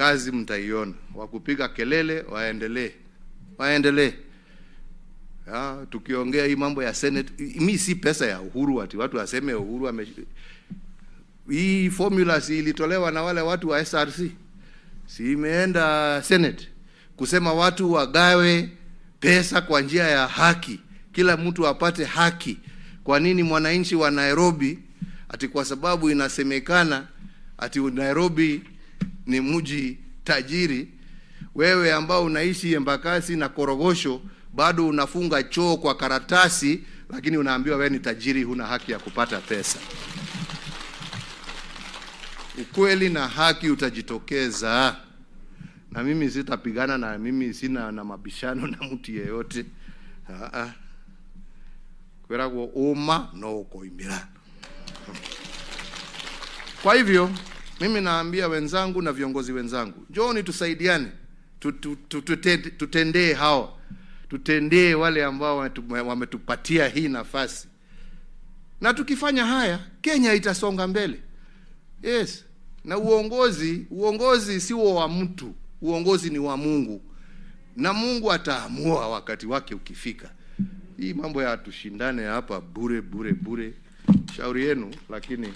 kazi mtaiona. Wakupiga kelele waendelee, waendelee. tukiongea hii mambo ya Senate, mi si pesa ya Uhuru ati watu waseme Uhuru ame... hii formula si ilitolewa na wale watu wa SRC, si imeenda Senate kusema watu wagawe pesa kwa njia ya haki, kila mtu apate haki. Kwa nini mwananchi wa Nairobi ati kwa sababu inasemekana ati Nairobi ni mji tajiri, wewe ambao unaishi Embakasi na Korogosho bado unafunga choo kwa karatasi, lakini unaambiwa wewe ni tajiri, huna haki ya kupata pesa. Ukweli na haki utajitokeza, na mimi sitapigana, na mimi sina na mabishano na mtu yeyote kwera uma no ukoimira kwa hivyo mimi naambia wenzangu na viongozi wenzangu, njooni tusaidiane, tutendee hawa, tutendee wale ambao wametupatia hii nafasi, na tukifanya haya Kenya itasonga mbele. Yes, na uongozi, uongozi sio wa mtu, uongozi ni wa Mungu, na Mungu ataamua wakati wake ukifika. Hii mambo ya tushindane hapa bure bure bure, shauri yenu, lakini